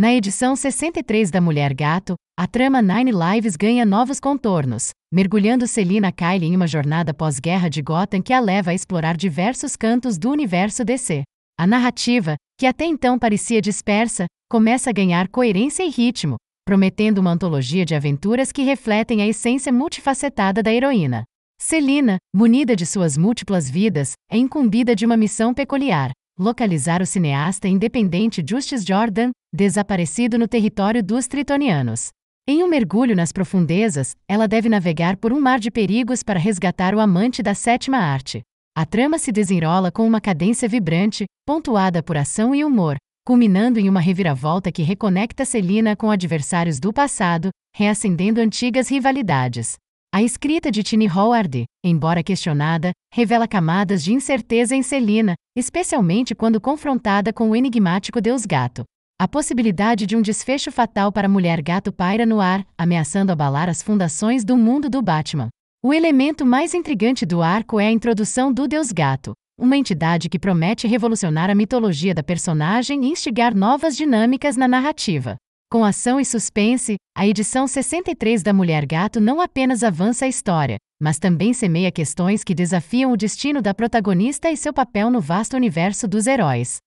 Na edição 63 da Mulher Gato, a trama Nine Lives ganha novos contornos, mergulhando Selina Kyle em uma jornada pós-guerra de Gotham que a leva a explorar diversos cantos do universo DC. A narrativa, que até então parecia dispersa, começa a ganhar coerência e ritmo, prometendo uma antologia de aventuras que refletem a essência multifacetada da heroína. Selina, munida de suas múltiplas vidas, é incumbida de uma missão peculiar: localizar o cineasta independente Justice Jordan, desaparecido no território dos tritonianos. Em um mergulho nas profundezas, ela deve navegar por um mar de perigos para resgatar o amante da sétima arte. A trama se desenrola com uma cadência vibrante, pontuada por ação e humor, culminando em uma reviravolta que reconecta Celina com adversários do passado, reacendendo antigas rivalidades. A escrita de Tini Howard, embora questionada, revela camadas de incerteza em Celina, especialmente quando confrontada com o enigmático Deus Gato. A possibilidade de um desfecho fatal para a mulher gato paira no ar, ameaçando abalar as fundações do mundo do Batman. O elemento mais intrigante do arco é a introdução do Deus Gato, uma entidade que promete revolucionar a mitologia da personagem e instigar novas dinâmicas na narrativa. Com ação e suspense, a edição 63 da Mulher Gato não apenas avança a história, mas também semeia questões que desafiam o destino da protagonista e seu papel no vasto universo dos heróis.